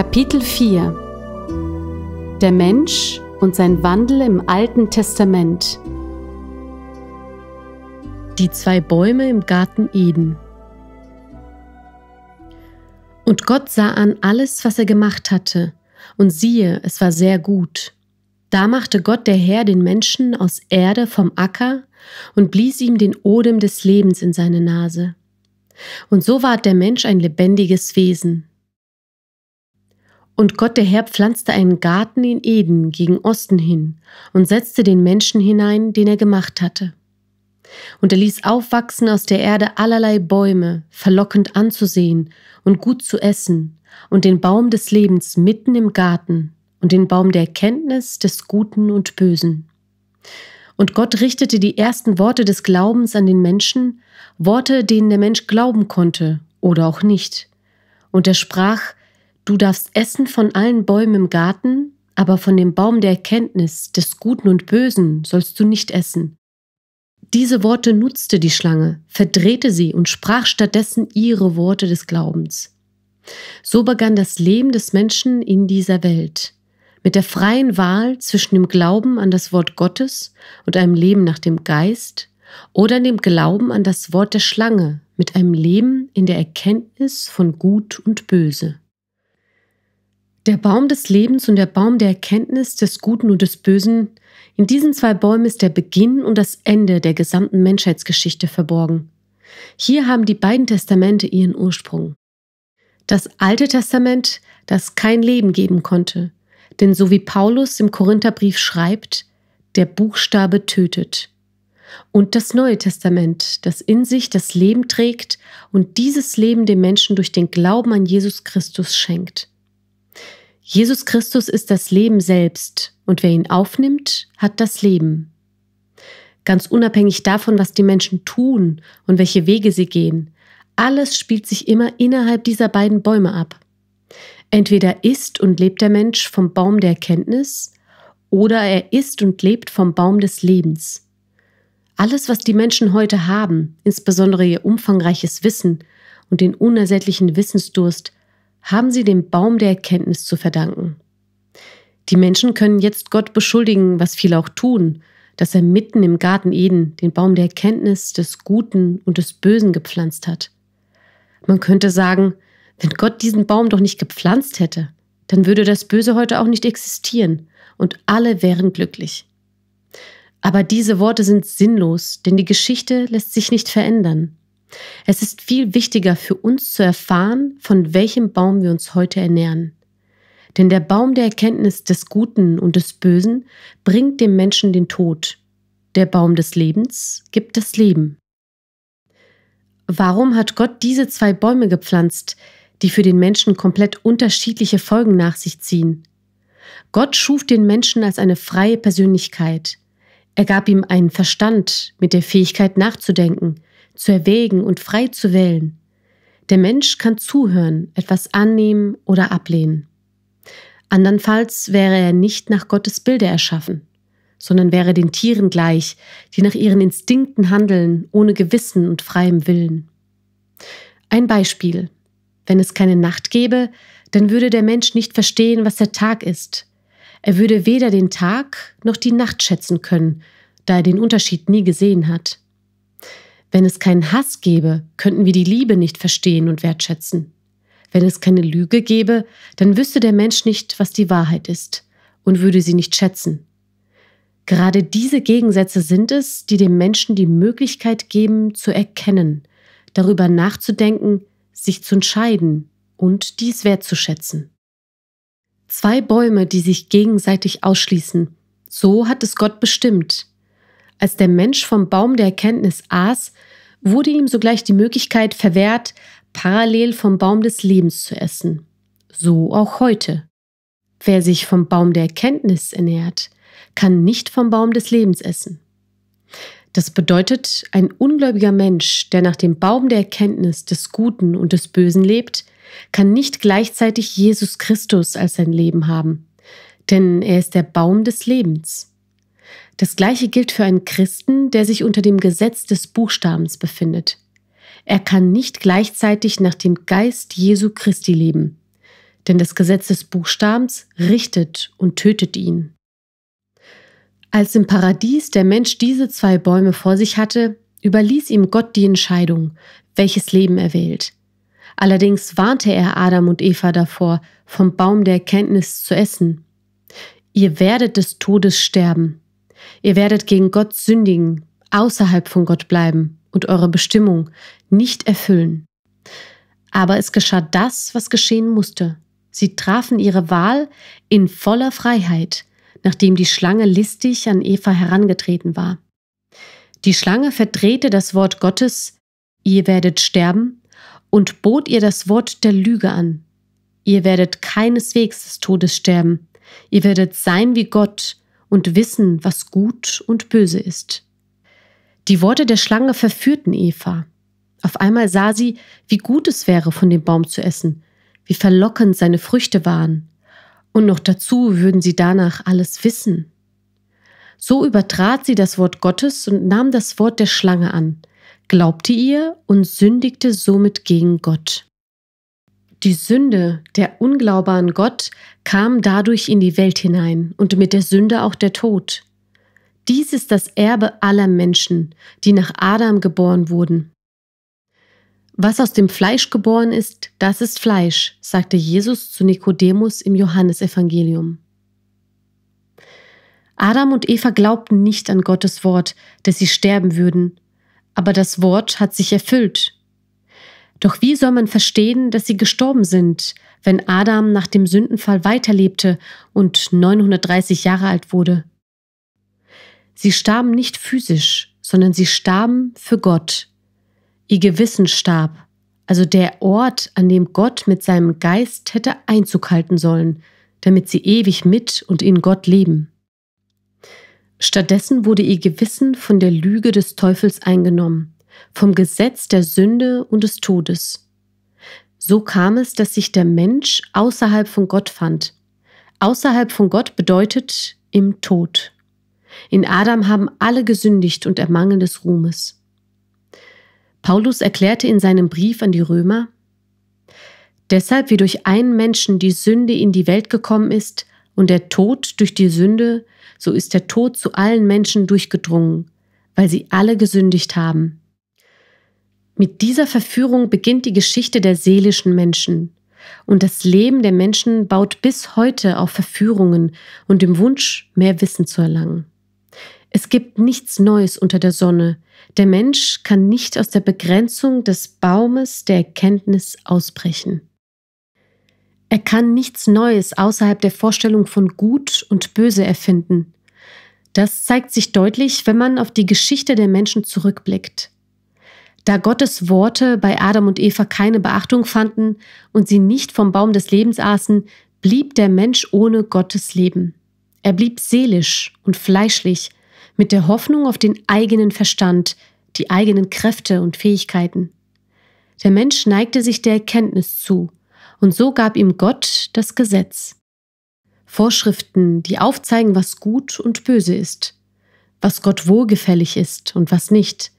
Kapitel 4 Der Mensch und sein Wandel im Alten Testament Die zwei Bäume im Garten Eden Und Gott sah an alles, was er gemacht hatte, und siehe, es war sehr gut. Da machte Gott der Herr den Menschen aus Erde vom Acker und blies ihm den Odem des Lebens in seine Nase. Und so ward der Mensch ein lebendiges Wesen. Und Gott der Herr pflanzte einen Garten in Eden gegen Osten hin und setzte den Menschen hinein, den er gemacht hatte. Und er ließ aufwachsen aus der Erde allerlei Bäume, verlockend anzusehen und gut zu essen, und den Baum des Lebens mitten im Garten und den Baum der Erkenntnis des Guten und Bösen. Und Gott richtete die ersten Worte des Glaubens an den Menschen, Worte, denen der Mensch glauben konnte oder auch nicht. Und er sprach, Du darfst essen von allen Bäumen im Garten, aber von dem Baum der Erkenntnis des Guten und Bösen sollst du nicht essen. Diese Worte nutzte die Schlange, verdrehte sie und sprach stattdessen ihre Worte des Glaubens. So begann das Leben des Menschen in dieser Welt, mit der freien Wahl zwischen dem Glauben an das Wort Gottes und einem Leben nach dem Geist oder dem Glauben an das Wort der Schlange mit einem Leben in der Erkenntnis von Gut und Böse. Der Baum des Lebens und der Baum der Erkenntnis des Guten und des Bösen, in diesen zwei Bäumen ist der Beginn und das Ende der gesamten Menschheitsgeschichte verborgen. Hier haben die beiden Testamente ihren Ursprung. Das Alte Testament, das kein Leben geben konnte, denn so wie Paulus im Korintherbrief schreibt, der Buchstabe tötet. Und das Neue Testament, das in sich das Leben trägt und dieses Leben dem Menschen durch den Glauben an Jesus Christus schenkt. Jesus Christus ist das Leben selbst und wer ihn aufnimmt, hat das Leben. Ganz unabhängig davon, was die Menschen tun und welche Wege sie gehen, alles spielt sich immer innerhalb dieser beiden Bäume ab. Entweder ist und lebt der Mensch vom Baum der Erkenntnis oder er ist und lebt vom Baum des Lebens. Alles, was die Menschen heute haben, insbesondere ihr umfangreiches Wissen und den unersättlichen Wissensdurst, haben sie dem Baum der Erkenntnis zu verdanken. Die Menschen können jetzt Gott beschuldigen, was viele auch tun, dass er mitten im Garten Eden den Baum der Erkenntnis des Guten und des Bösen gepflanzt hat. Man könnte sagen, wenn Gott diesen Baum doch nicht gepflanzt hätte, dann würde das Böse heute auch nicht existieren und alle wären glücklich. Aber diese Worte sind sinnlos, denn die Geschichte lässt sich nicht verändern. Es ist viel wichtiger für uns zu erfahren, von welchem Baum wir uns heute ernähren. Denn der Baum der Erkenntnis des Guten und des Bösen bringt dem Menschen den Tod. Der Baum des Lebens gibt das Leben. Warum hat Gott diese zwei Bäume gepflanzt, die für den Menschen komplett unterschiedliche Folgen nach sich ziehen? Gott schuf den Menschen als eine freie Persönlichkeit. Er gab ihm einen Verstand mit der Fähigkeit nachzudenken zu erwägen und frei zu wählen. Der Mensch kann zuhören, etwas annehmen oder ablehnen. Andernfalls wäre er nicht nach Gottes Bilde erschaffen, sondern wäre den Tieren gleich, die nach ihren Instinkten handeln, ohne Gewissen und freiem Willen. Ein Beispiel. Wenn es keine Nacht gäbe, dann würde der Mensch nicht verstehen, was der Tag ist. Er würde weder den Tag noch die Nacht schätzen können, da er den Unterschied nie gesehen hat. Wenn es keinen Hass gäbe, könnten wir die Liebe nicht verstehen und wertschätzen. Wenn es keine Lüge gäbe, dann wüsste der Mensch nicht, was die Wahrheit ist und würde sie nicht schätzen. Gerade diese Gegensätze sind es, die dem Menschen die Möglichkeit geben, zu erkennen, darüber nachzudenken, sich zu entscheiden und dies wertzuschätzen. Zwei Bäume, die sich gegenseitig ausschließen. So hat es Gott bestimmt. Als der Mensch vom Baum der Erkenntnis aß, wurde ihm sogleich die Möglichkeit verwehrt, parallel vom Baum des Lebens zu essen. So auch heute. Wer sich vom Baum der Erkenntnis ernährt, kann nicht vom Baum des Lebens essen. Das bedeutet, ein ungläubiger Mensch, der nach dem Baum der Erkenntnis des Guten und des Bösen lebt, kann nicht gleichzeitig Jesus Christus als sein Leben haben, denn er ist der Baum des Lebens. Das gleiche gilt für einen Christen, der sich unter dem Gesetz des Buchstabens befindet. Er kann nicht gleichzeitig nach dem Geist Jesu Christi leben, denn das Gesetz des Buchstabens richtet und tötet ihn. Als im Paradies der Mensch diese zwei Bäume vor sich hatte, überließ ihm Gott die Entscheidung, welches Leben er wählt. Allerdings warnte er Adam und Eva davor, vom Baum der Erkenntnis zu essen. Ihr werdet des Todes sterben. Ihr werdet gegen Gott sündigen, außerhalb von Gott bleiben und eure Bestimmung nicht erfüllen. Aber es geschah das, was geschehen musste. Sie trafen ihre Wahl in voller Freiheit, nachdem die Schlange listig an Eva herangetreten war. Die Schlange verdrehte das Wort Gottes, ihr werdet sterben, und bot ihr das Wort der Lüge an. Ihr werdet keineswegs des Todes sterben. Ihr werdet sein wie Gott und wissen, was gut und böse ist. Die Worte der Schlange verführten Eva. Auf einmal sah sie, wie gut es wäre, von dem Baum zu essen, wie verlockend seine Früchte waren. Und noch dazu würden sie danach alles wissen. So übertrat sie das Wort Gottes und nahm das Wort der Schlange an, glaubte ihr und sündigte somit gegen Gott. Die Sünde, der Unglaube an Gott, kam dadurch in die Welt hinein und mit der Sünde auch der Tod. Dies ist das Erbe aller Menschen, die nach Adam geboren wurden. Was aus dem Fleisch geboren ist, das ist Fleisch, sagte Jesus zu Nikodemus im Johannesevangelium. Adam und Eva glaubten nicht an Gottes Wort, dass sie sterben würden, aber das Wort hat sich erfüllt doch wie soll man verstehen, dass sie gestorben sind, wenn Adam nach dem Sündenfall weiterlebte und 930 Jahre alt wurde? Sie starben nicht physisch, sondern sie starben für Gott. Ihr Gewissen starb, also der Ort, an dem Gott mit seinem Geist hätte Einzug halten sollen, damit sie ewig mit und in Gott leben. Stattdessen wurde ihr Gewissen von der Lüge des Teufels eingenommen vom Gesetz der Sünde und des Todes. So kam es, dass sich der Mensch außerhalb von Gott fand. Außerhalb von Gott bedeutet im Tod. In Adam haben alle gesündigt und ermangeln des Ruhmes. Paulus erklärte in seinem Brief an die Römer, Deshalb wie durch einen Menschen die Sünde in die Welt gekommen ist und der Tod durch die Sünde, so ist der Tod zu allen Menschen durchgedrungen, weil sie alle gesündigt haben. Mit dieser Verführung beginnt die Geschichte der seelischen Menschen. Und das Leben der Menschen baut bis heute auf Verführungen und dem Wunsch, mehr Wissen zu erlangen. Es gibt nichts Neues unter der Sonne. Der Mensch kann nicht aus der Begrenzung des Baumes der Erkenntnis ausbrechen. Er kann nichts Neues außerhalb der Vorstellung von Gut und Böse erfinden. Das zeigt sich deutlich, wenn man auf die Geschichte der Menschen zurückblickt da Gottes Worte bei Adam und Eva keine Beachtung fanden und sie nicht vom Baum des Lebens aßen, blieb der Mensch ohne Gottes Leben. Er blieb seelisch und fleischlich, mit der Hoffnung auf den eigenen Verstand, die eigenen Kräfte und Fähigkeiten. Der Mensch neigte sich der Erkenntnis zu, und so gab ihm Gott das Gesetz. Vorschriften, die aufzeigen, was gut und böse ist, was Gott wohlgefällig ist und was nicht,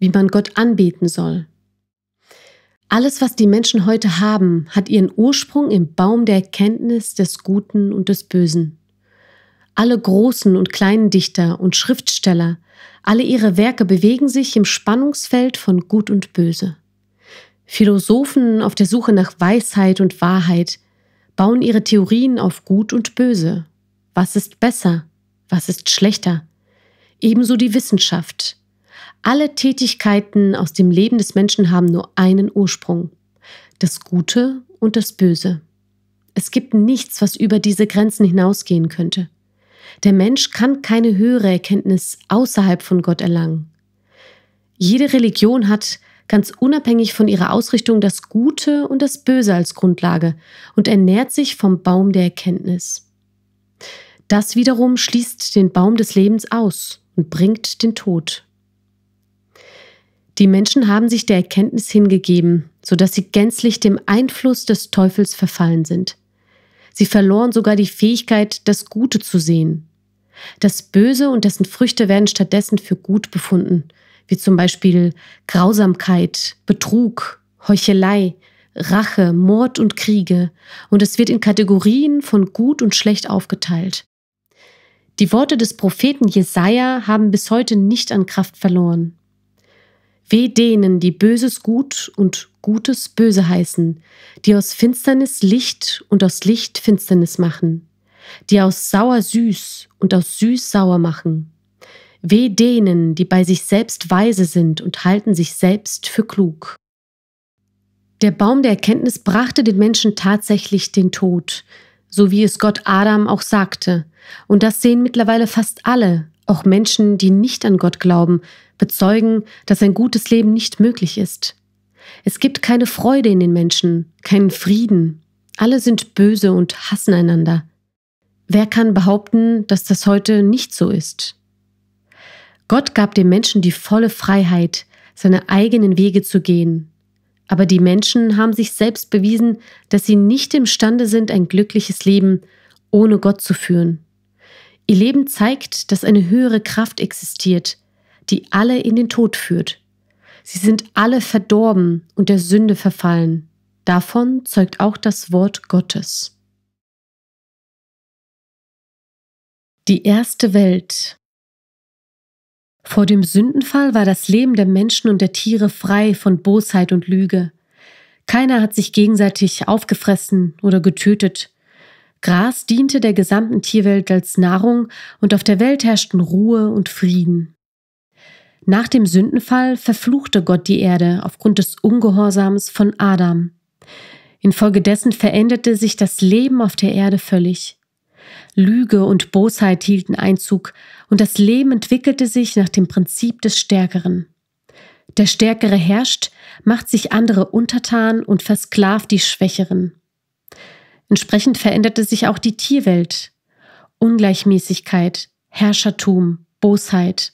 wie man Gott anbeten soll. Alles, was die Menschen heute haben, hat ihren Ursprung im Baum der Erkenntnis des Guten und des Bösen. Alle großen und kleinen Dichter und Schriftsteller, alle ihre Werke bewegen sich im Spannungsfeld von Gut und Böse. Philosophen auf der Suche nach Weisheit und Wahrheit bauen ihre Theorien auf Gut und Böse. Was ist besser? Was ist schlechter? Ebenso die Wissenschaft, alle Tätigkeiten aus dem Leben des Menschen haben nur einen Ursprung, das Gute und das Böse. Es gibt nichts, was über diese Grenzen hinausgehen könnte. Der Mensch kann keine höhere Erkenntnis außerhalb von Gott erlangen. Jede Religion hat, ganz unabhängig von ihrer Ausrichtung, das Gute und das Böse als Grundlage und ernährt sich vom Baum der Erkenntnis. Das wiederum schließt den Baum des Lebens aus und bringt den Tod. Die Menschen haben sich der Erkenntnis hingegeben, sodass sie gänzlich dem Einfluss des Teufels verfallen sind. Sie verloren sogar die Fähigkeit, das Gute zu sehen. Das Böse und dessen Früchte werden stattdessen für gut befunden, wie zum Beispiel Grausamkeit, Betrug, Heuchelei, Rache, Mord und Kriege, und es wird in Kategorien von gut und schlecht aufgeteilt. Die Worte des Propheten Jesaja haben bis heute nicht an Kraft verloren. Weh denen, die Böses gut und Gutes böse heißen, die aus Finsternis Licht und aus Licht Finsternis machen, die aus sauer süß und aus süß sauer machen. Weh denen, die bei sich selbst weise sind und halten sich selbst für klug. Der Baum der Erkenntnis brachte den Menschen tatsächlich den Tod, so wie es Gott Adam auch sagte, und das sehen mittlerweile fast alle, auch Menschen, die nicht an Gott glauben, bezeugen, dass ein gutes Leben nicht möglich ist. Es gibt keine Freude in den Menschen, keinen Frieden. Alle sind böse und hassen einander. Wer kann behaupten, dass das heute nicht so ist? Gott gab den Menschen die volle Freiheit, seine eigenen Wege zu gehen. Aber die Menschen haben sich selbst bewiesen, dass sie nicht imstande sind, ein glückliches Leben ohne Gott zu führen. Ihr Leben zeigt, dass eine höhere Kraft existiert, die alle in den Tod führt. Sie sind alle verdorben und der Sünde verfallen. Davon zeugt auch das Wort Gottes. Die erste Welt Vor dem Sündenfall war das Leben der Menschen und der Tiere frei von Bosheit und Lüge. Keiner hat sich gegenseitig aufgefressen oder getötet. Gras diente der gesamten Tierwelt als Nahrung und auf der Welt herrschten Ruhe und Frieden. Nach dem Sündenfall verfluchte Gott die Erde aufgrund des Ungehorsams von Adam. Infolgedessen veränderte sich das Leben auf der Erde völlig. Lüge und Bosheit hielten Einzug und das Leben entwickelte sich nach dem Prinzip des Stärkeren. Der Stärkere herrscht, macht sich andere untertan und versklavt die Schwächeren. Entsprechend veränderte sich auch die Tierwelt. Ungleichmäßigkeit, Herrschertum, Bosheit.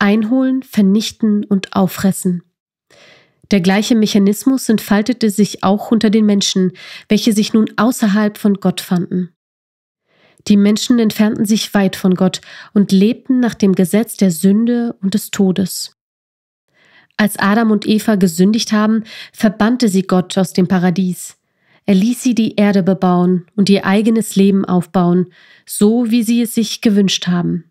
Einholen, vernichten und auffressen. Der gleiche Mechanismus entfaltete sich auch unter den Menschen, welche sich nun außerhalb von Gott fanden. Die Menschen entfernten sich weit von Gott und lebten nach dem Gesetz der Sünde und des Todes. Als Adam und Eva gesündigt haben, verbannte sie Gott aus dem Paradies. Er ließ sie die Erde bebauen und ihr eigenes Leben aufbauen, so wie sie es sich gewünscht haben.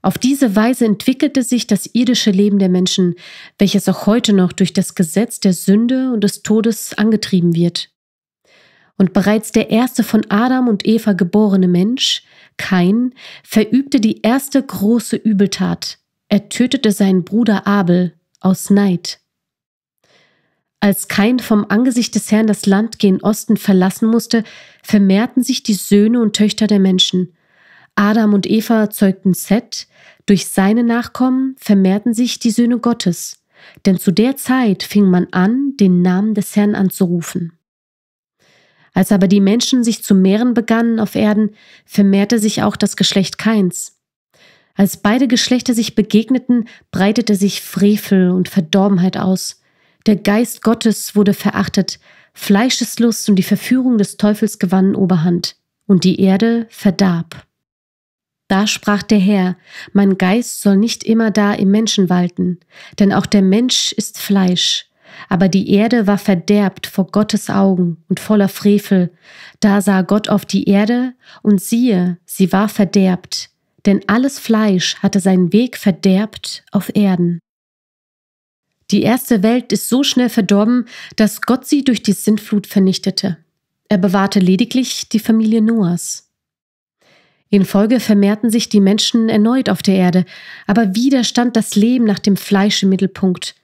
Auf diese Weise entwickelte sich das irdische Leben der Menschen, welches auch heute noch durch das Gesetz der Sünde und des Todes angetrieben wird. Und bereits der erste von Adam und Eva geborene Mensch, Kain, verübte die erste große Übeltat. Er tötete seinen Bruder Abel aus Neid. Als Kain vom Angesicht des Herrn das Land gen Osten verlassen musste, vermehrten sich die Söhne und Töchter der Menschen. Adam und Eva zeugten Seth, durch seine Nachkommen vermehrten sich die Söhne Gottes, denn zu der Zeit fing man an, den Namen des Herrn anzurufen. Als aber die Menschen sich zu mehren begannen auf Erden, vermehrte sich auch das Geschlecht Kains. Als beide Geschlechter sich begegneten, breitete sich Frevel und Verdorbenheit aus. Der Geist Gottes wurde verachtet, Fleischeslust und die Verführung des Teufels gewannen Oberhand, und die Erde verdarb. Da sprach der Herr, mein Geist soll nicht immer da im Menschen walten, denn auch der Mensch ist Fleisch. Aber die Erde war verderbt vor Gottes Augen und voller Frevel. Da sah Gott auf die Erde, und siehe, sie war verderbt, denn alles Fleisch hatte seinen Weg verderbt auf Erden. Die erste Welt ist so schnell verdorben, dass Gott sie durch die Sintflut vernichtete. Er bewahrte lediglich die Familie Noahs. In Folge vermehrten sich die Menschen erneut auf der Erde, aber wieder stand das Leben nach dem Fleisch im Mittelpunkt.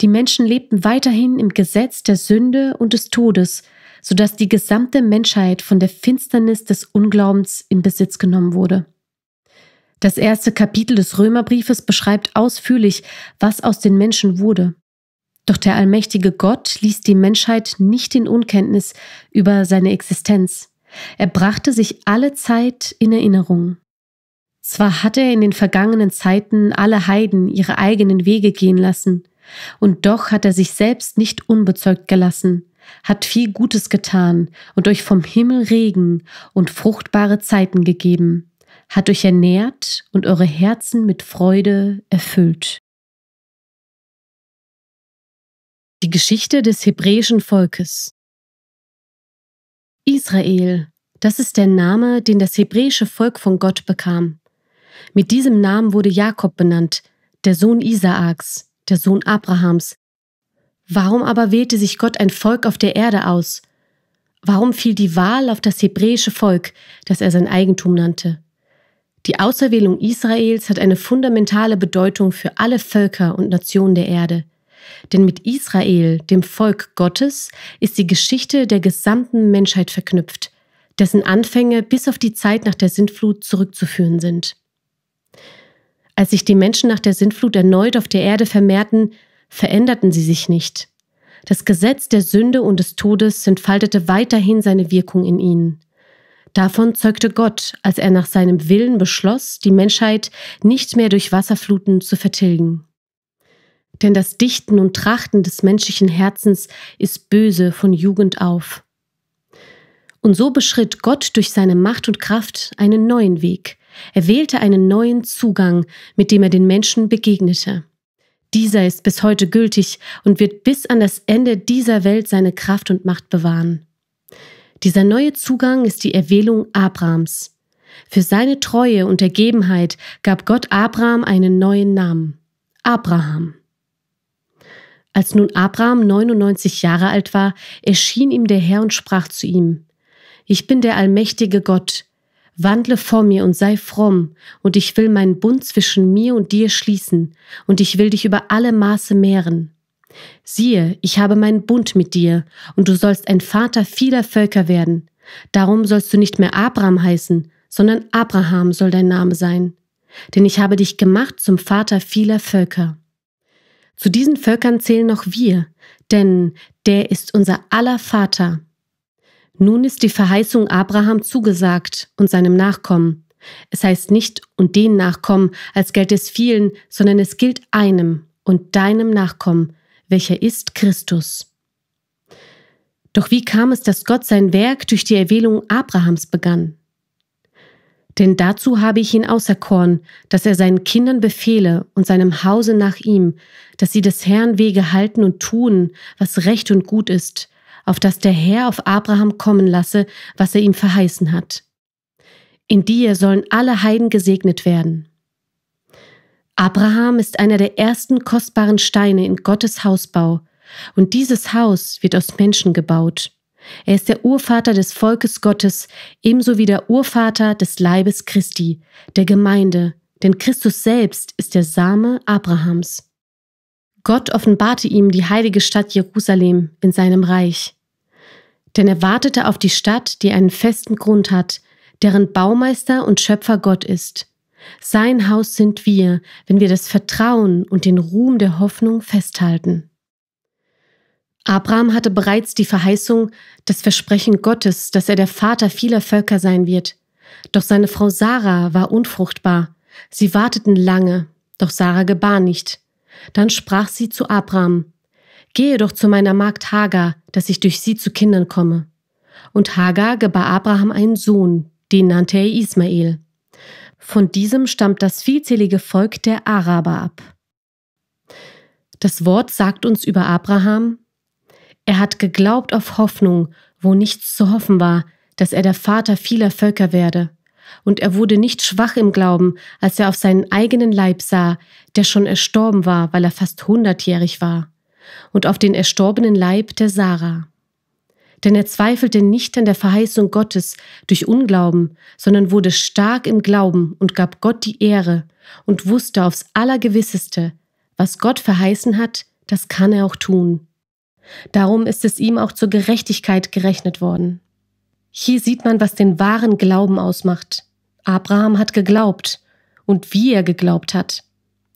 Die Menschen lebten weiterhin im Gesetz der Sünde und des Todes, sodass die gesamte Menschheit von der Finsternis des Unglaubens in Besitz genommen wurde. Das erste Kapitel des Römerbriefes beschreibt ausführlich, was aus den Menschen wurde. Doch der allmächtige Gott ließ die Menschheit nicht in Unkenntnis über seine Existenz. Er brachte sich alle Zeit in Erinnerung. Zwar hat er in den vergangenen Zeiten alle Heiden ihre eigenen Wege gehen lassen, und doch hat er sich selbst nicht unbezeugt gelassen, hat viel Gutes getan und euch vom Himmel Regen und fruchtbare Zeiten gegeben hat euch ernährt und eure Herzen mit Freude erfüllt. Die Geschichte des hebräischen Volkes Israel, das ist der Name, den das hebräische Volk von Gott bekam. Mit diesem Namen wurde Jakob benannt, der Sohn Isaaks, der Sohn Abrahams. Warum aber wählte sich Gott ein Volk auf der Erde aus? Warum fiel die Wahl auf das hebräische Volk, das er sein Eigentum nannte? Die Auserwählung Israels hat eine fundamentale Bedeutung für alle Völker und Nationen der Erde. Denn mit Israel, dem Volk Gottes, ist die Geschichte der gesamten Menschheit verknüpft, dessen Anfänge bis auf die Zeit nach der Sintflut zurückzuführen sind. Als sich die Menschen nach der Sintflut erneut auf der Erde vermehrten, veränderten sie sich nicht. Das Gesetz der Sünde und des Todes entfaltete weiterhin seine Wirkung in ihnen. Davon zeugte Gott, als er nach seinem Willen beschloss, die Menschheit nicht mehr durch Wasserfluten zu vertilgen. Denn das Dichten und Trachten des menschlichen Herzens ist böse von Jugend auf. Und so beschritt Gott durch seine Macht und Kraft einen neuen Weg. Er wählte einen neuen Zugang, mit dem er den Menschen begegnete. Dieser ist bis heute gültig und wird bis an das Ende dieser Welt seine Kraft und Macht bewahren. Dieser neue Zugang ist die Erwählung Abrahams. Für seine Treue und Ergebenheit gab Gott Abraham einen neuen Namen, Abraham. Als nun Abraham 99 Jahre alt war, erschien ihm der Herr und sprach zu ihm, Ich bin der allmächtige Gott, wandle vor mir und sei fromm, und ich will meinen Bund zwischen mir und dir schließen, und ich will dich über alle Maße mehren. Siehe, ich habe meinen Bund mit dir, und du sollst ein Vater vieler Völker werden. Darum sollst du nicht mehr Abraham heißen, sondern Abraham soll dein Name sein. Denn ich habe dich gemacht zum Vater vieler Völker. Zu diesen Völkern zählen noch wir, denn der ist unser aller Vater. Nun ist die Verheißung Abraham zugesagt und seinem Nachkommen. Es heißt nicht und den Nachkommen, als gälte es vielen, sondern es gilt einem und deinem Nachkommen, welcher ist Christus. Doch wie kam es, dass Gott sein Werk durch die Erwählung Abrahams begann? Denn dazu habe ich ihn auserkoren, dass er seinen Kindern befehle und seinem Hause nach ihm, dass sie des Herrn Wege halten und tun, was recht und gut ist, auf dass der Herr auf Abraham kommen lasse, was er ihm verheißen hat. In dir sollen alle Heiden gesegnet werden. Abraham ist einer der ersten kostbaren Steine in Gottes Hausbau, und dieses Haus wird aus Menschen gebaut. Er ist der Urvater des Volkes Gottes, ebenso wie der Urvater des Leibes Christi, der Gemeinde, denn Christus selbst ist der Same Abrahams. Gott offenbarte ihm die heilige Stadt Jerusalem in seinem Reich. Denn er wartete auf die Stadt, die einen festen Grund hat, deren Baumeister und Schöpfer Gott ist. Sein Haus sind wir, wenn wir das Vertrauen und den Ruhm der Hoffnung festhalten. Abraham hatte bereits die Verheißung, das Versprechen Gottes, dass er der Vater vieler Völker sein wird. Doch seine Frau Sarah war unfruchtbar. Sie warteten lange, doch Sarah gebar nicht. Dann sprach sie zu Abraham, Gehe doch zu meiner Magd Hagar, dass ich durch sie zu Kindern komme. Und Hagar gebar Abraham einen Sohn, den nannte er Ismael. Von diesem stammt das vielzählige Volk der Araber ab. Das Wort sagt uns über Abraham, er hat geglaubt auf Hoffnung, wo nichts zu hoffen war, dass er der Vater vieler Völker werde. Und er wurde nicht schwach im Glauben, als er auf seinen eigenen Leib sah, der schon erstorben war, weil er fast hundertjährig war, und auf den erstorbenen Leib der Sarah. Denn er zweifelte nicht an der Verheißung Gottes durch Unglauben, sondern wurde stark im Glauben und gab Gott die Ehre und wusste aufs Allergewisseste, was Gott verheißen hat, das kann er auch tun. Darum ist es ihm auch zur Gerechtigkeit gerechnet worden. Hier sieht man, was den wahren Glauben ausmacht. Abraham hat geglaubt und wie er geglaubt hat.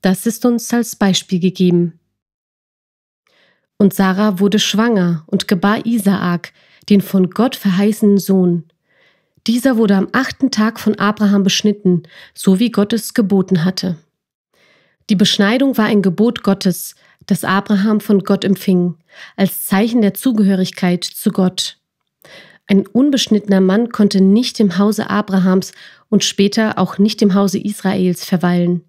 Das ist uns als Beispiel gegeben. Und Sarah wurde schwanger und gebar Isaak, den von Gott verheißenen Sohn. Dieser wurde am achten Tag von Abraham beschnitten, so wie Gott es geboten hatte. Die Beschneidung war ein Gebot Gottes, das Abraham von Gott empfing, als Zeichen der Zugehörigkeit zu Gott. Ein unbeschnittener Mann konnte nicht im Hause Abrahams und später auch nicht im Hause Israels verweilen.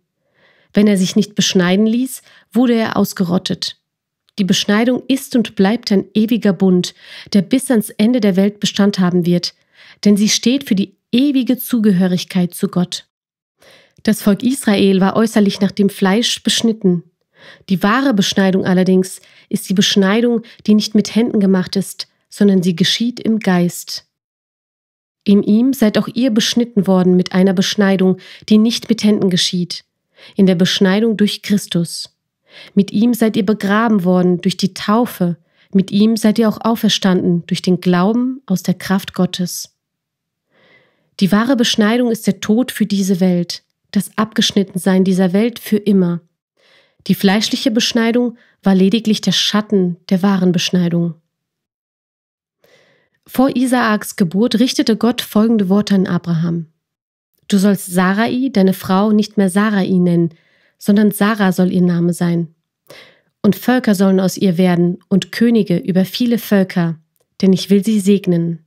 Wenn er sich nicht beschneiden ließ, wurde er ausgerottet. Die Beschneidung ist und bleibt ein ewiger Bund, der bis ans Ende der Welt Bestand haben wird, denn sie steht für die ewige Zugehörigkeit zu Gott. Das Volk Israel war äußerlich nach dem Fleisch beschnitten. Die wahre Beschneidung allerdings ist die Beschneidung, die nicht mit Händen gemacht ist, sondern sie geschieht im Geist. In ihm seid auch ihr beschnitten worden mit einer Beschneidung, die nicht mit Händen geschieht, in der Beschneidung durch Christus. Mit ihm seid ihr begraben worden durch die Taufe. Mit ihm seid ihr auch auferstanden durch den Glauben aus der Kraft Gottes. Die wahre Beschneidung ist der Tod für diese Welt, das Abgeschnittensein dieser Welt für immer. Die fleischliche Beschneidung war lediglich der Schatten der wahren Beschneidung. Vor Isaaks Geburt richtete Gott folgende Worte an Abraham. Du sollst Sarai, deine Frau, nicht mehr Sarai nennen, sondern Sarah soll ihr Name sein. Und Völker sollen aus ihr werden und Könige über viele Völker, denn ich will sie segnen.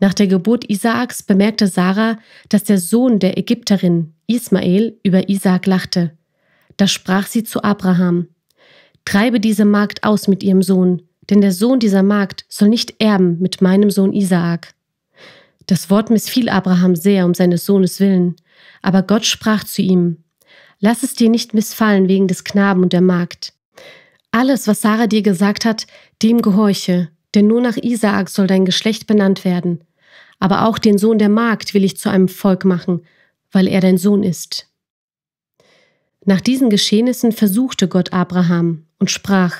Nach der Geburt Isaaks bemerkte Sarah, dass der Sohn der Ägypterin, Ismael, über Isaak lachte. Da sprach sie zu Abraham, Treibe diese Magd aus mit ihrem Sohn, denn der Sohn dieser Magd soll nicht erben mit meinem Sohn Isaak. Das Wort missfiel Abraham sehr um seines Sohnes willen, aber Gott sprach zu ihm, Lass es dir nicht missfallen wegen des Knaben und der Magd. Alles, was Sarah dir gesagt hat, dem gehorche, denn nur nach Isaak soll dein Geschlecht benannt werden. Aber auch den Sohn der Magd will ich zu einem Volk machen, weil er dein Sohn ist. Nach diesen Geschehnissen versuchte Gott Abraham und sprach,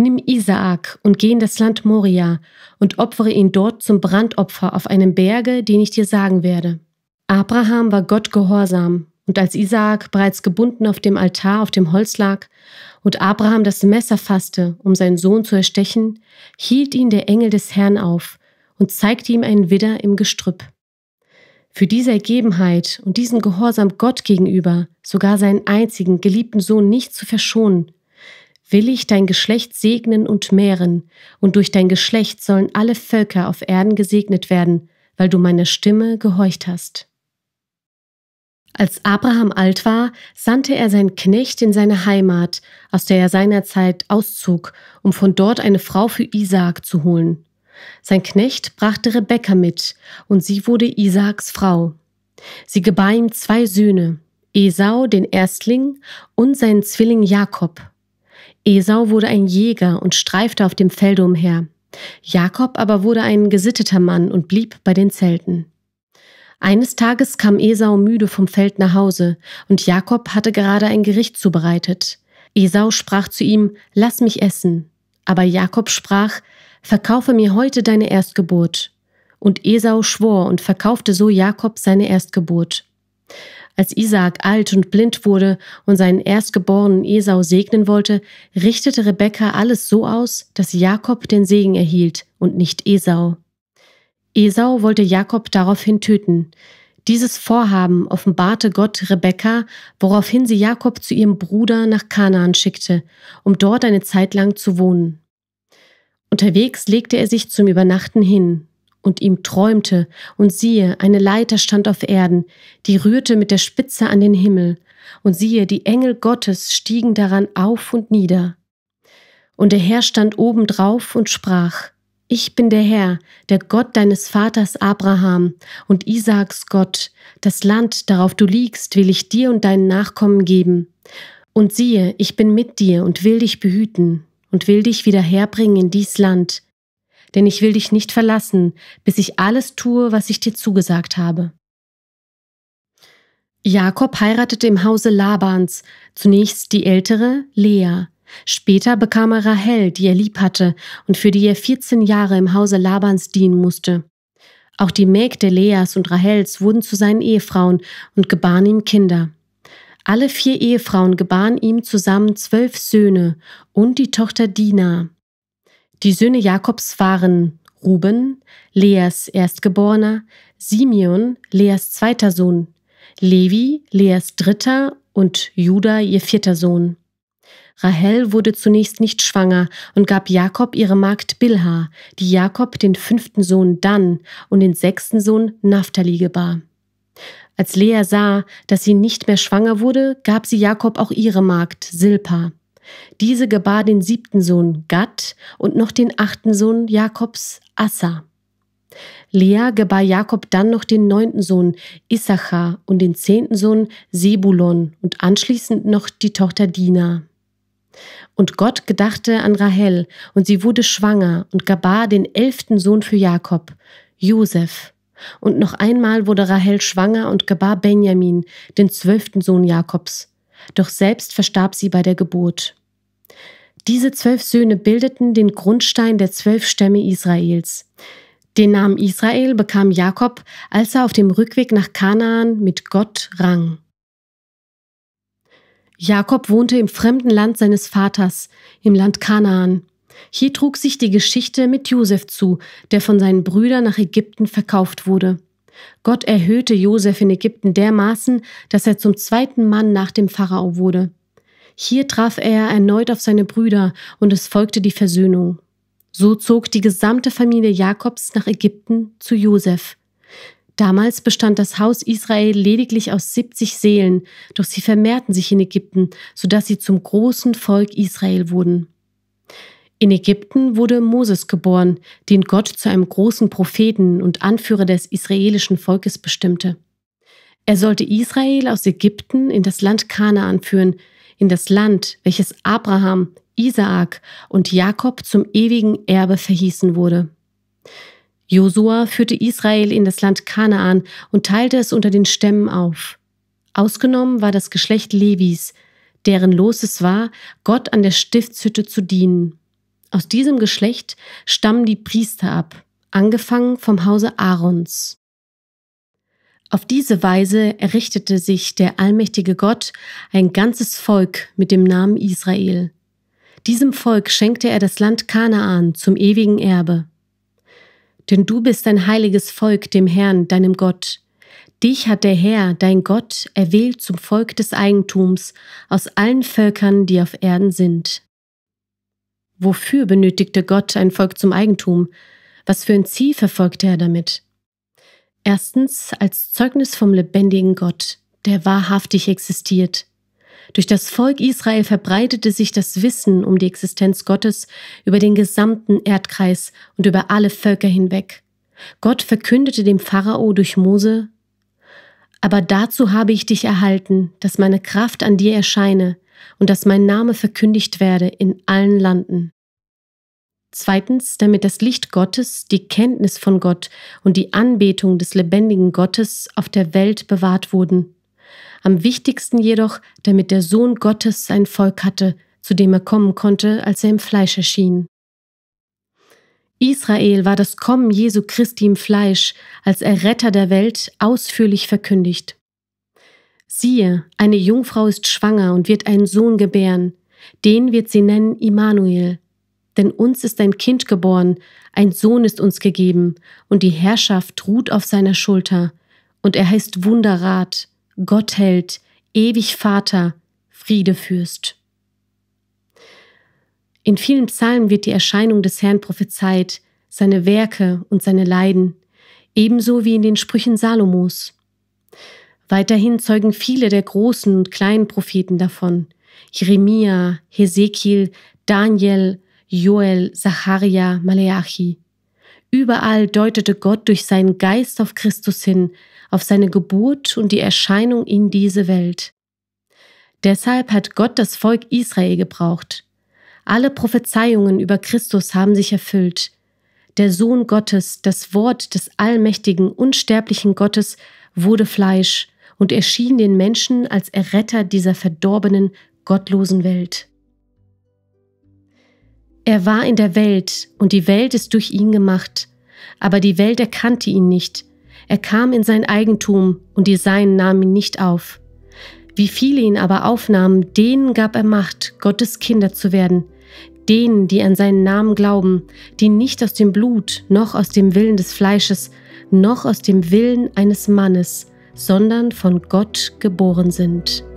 Nimm Isaak und geh in das Land Moria und opfere ihn dort zum Brandopfer auf einem Berge, den ich dir sagen werde. Abraham war Gott gehorsam und als Isaak bereits gebunden auf dem Altar auf dem Holz lag und Abraham das Messer fasste, um seinen Sohn zu erstechen, hielt ihn der Engel des Herrn auf und zeigte ihm einen Widder im Gestrüpp. Für diese Ergebenheit und diesen Gehorsam Gott gegenüber, sogar seinen einzigen geliebten Sohn nicht zu verschonen, will ich dein Geschlecht segnen und mehren, und durch dein Geschlecht sollen alle Völker auf Erden gesegnet werden, weil du meiner Stimme gehorcht hast. Als Abraham alt war, sandte er seinen Knecht in seine Heimat, aus der er seinerzeit auszog, um von dort eine Frau für Isaak zu holen. Sein Knecht brachte Rebekka mit, und sie wurde Isaaks Frau. Sie gebar ihm zwei Söhne, Esau, den Erstling, und seinen Zwilling Jakob. Esau wurde ein Jäger und streifte auf dem Felde umher. Jakob aber wurde ein gesitteter Mann und blieb bei den Zelten. Eines Tages kam Esau müde vom Feld nach Hause, und Jakob hatte gerade ein Gericht zubereitet. Esau sprach zu ihm, Lass mich essen. Aber Jakob sprach, Verkaufe mir heute deine Erstgeburt. Und Esau schwor und verkaufte so Jakob seine Erstgeburt. Als Isaak alt und blind wurde und seinen erstgeborenen Esau segnen wollte, richtete Rebekka alles so aus, dass Jakob den Segen erhielt und nicht Esau. Esau wollte Jakob daraufhin töten. Dieses Vorhaben offenbarte Gott Rebekka, woraufhin sie Jakob zu ihrem Bruder nach Kanaan schickte, um dort eine Zeit lang zu wohnen. Unterwegs legte er sich zum Übernachten hin, und ihm träumte, und siehe, eine Leiter stand auf Erden, die rührte mit der Spitze an den Himmel, und siehe, die Engel Gottes stiegen daran auf und nieder. Und der Herr stand oben drauf und sprach, ich bin der Herr, der Gott deines Vaters Abraham und Isaaks Gott. Das Land, darauf du liegst, will ich dir und deinen Nachkommen geben. Und siehe, ich bin mit dir und will dich behüten und will dich wieder herbringen in dies Land. Denn ich will dich nicht verlassen, bis ich alles tue, was ich dir zugesagt habe. Jakob heiratete im Hause Labans zunächst die ältere Lea, Später bekam er Rahel, die er lieb hatte und für die er 14 Jahre im Hause Labans dienen musste. Auch die Mägde Leas und Rahels wurden zu seinen Ehefrauen und gebaren ihm Kinder. Alle vier Ehefrauen gebaren ihm zusammen zwölf Söhne und die Tochter Dina. Die Söhne Jakobs waren Ruben, Leas Erstgeborener, Simeon, Leas zweiter Sohn, Levi, Leas dritter und Judah, ihr vierter Sohn. Rahel wurde zunächst nicht schwanger und gab Jakob ihre Magd Bilha, die Jakob den fünften Sohn Dan und den sechsten Sohn Naphtali gebar. Als Lea sah, dass sie nicht mehr schwanger wurde, gab sie Jakob auch ihre Magd Silpa. Diese gebar den siebten Sohn Gad und noch den achten Sohn Jakobs Assa. Lea gebar Jakob dann noch den neunten Sohn Issachar und den zehnten Sohn Sebulon und anschließend noch die Tochter Dina. Und Gott gedachte an Rahel, und sie wurde schwanger und gebar den elften Sohn für Jakob, Josef. Und noch einmal wurde Rahel schwanger und gebar Benjamin, den zwölften Sohn Jakobs. Doch selbst verstarb sie bei der Geburt. Diese zwölf Söhne bildeten den Grundstein der zwölf Stämme Israels. Den Namen Israel bekam Jakob, als er auf dem Rückweg nach Kanaan mit Gott rang. Jakob wohnte im fremden Land seines Vaters, im Land Kanaan. Hier trug sich die Geschichte mit Josef zu, der von seinen Brüdern nach Ägypten verkauft wurde. Gott erhöhte Josef in Ägypten dermaßen, dass er zum zweiten Mann nach dem Pharao wurde. Hier traf er erneut auf seine Brüder und es folgte die Versöhnung. So zog die gesamte Familie Jakobs nach Ägypten zu Josef. Damals bestand das Haus Israel lediglich aus 70 Seelen, doch sie vermehrten sich in Ägypten, sodass sie zum großen Volk Israel wurden. In Ägypten wurde Moses geboren, den Gott zu einem großen Propheten und Anführer des israelischen Volkes bestimmte. Er sollte Israel aus Ägypten in das Land Kanaan führen, in das Land, welches Abraham, Isaak und Jakob zum ewigen Erbe verhießen wurde. Josua führte Israel in das Land Kanaan und teilte es unter den Stämmen auf. Ausgenommen war das Geschlecht Levis, deren Los es war, Gott an der Stiftshütte zu dienen. Aus diesem Geschlecht stammen die Priester ab, angefangen vom Hause Aarons. Auf diese Weise errichtete sich der allmächtige Gott ein ganzes Volk mit dem Namen Israel. Diesem Volk schenkte er das Land Kanaan zum ewigen Erbe. Denn du bist ein heiliges Volk dem Herrn, deinem Gott. Dich hat der Herr, dein Gott, erwählt zum Volk des Eigentums aus allen Völkern, die auf Erden sind. Wofür benötigte Gott ein Volk zum Eigentum? Was für ein Ziel verfolgte er damit? Erstens als Zeugnis vom lebendigen Gott, der wahrhaftig existiert. Durch das Volk Israel verbreitete sich das Wissen um die Existenz Gottes über den gesamten Erdkreis und über alle Völker hinweg. Gott verkündete dem Pharao durch Mose, aber dazu habe ich dich erhalten, dass meine Kraft an dir erscheine und dass mein Name verkündigt werde in allen Landen. Zweitens, damit das Licht Gottes, die Kenntnis von Gott und die Anbetung des lebendigen Gottes auf der Welt bewahrt wurden am wichtigsten jedoch, damit der Sohn Gottes sein Volk hatte, zu dem er kommen konnte, als er im Fleisch erschien. Israel war das Kommen Jesu Christi im Fleisch als Erretter der Welt ausführlich verkündigt. Siehe, eine Jungfrau ist schwanger und wird einen Sohn gebären, den wird sie nennen Immanuel. Denn uns ist ein Kind geboren, ein Sohn ist uns gegeben, und die Herrschaft ruht auf seiner Schulter, und er heißt Wunderrat, Gott hält, ewig Vater, Friede Fürst. In vielen Psalmen wird die Erscheinung des Herrn prophezeit, seine Werke und seine Leiden, ebenso wie in den Sprüchen Salomos. Weiterhin zeugen viele der großen und kleinen Propheten davon. Jeremia, Hesekiel, Daniel, Joel, Zacharia, Maleachi. Überall deutete Gott durch seinen Geist auf Christus hin, auf seine Geburt und die Erscheinung in diese Welt. Deshalb hat Gott das Volk Israel gebraucht. Alle Prophezeiungen über Christus haben sich erfüllt. Der Sohn Gottes, das Wort des allmächtigen, unsterblichen Gottes, wurde Fleisch und erschien den Menschen als Erretter dieser verdorbenen, gottlosen Welt. Er war in der Welt und die Welt ist durch ihn gemacht, aber die Welt erkannte ihn nicht. Er kam in sein Eigentum und die Seinen nahmen ihn nicht auf. Wie viele ihn aber aufnahmen, denen gab er Macht, Gottes Kinder zu werden, denen, die an seinen Namen glauben, die nicht aus dem Blut, noch aus dem Willen des Fleisches, noch aus dem Willen eines Mannes, sondern von Gott geboren sind.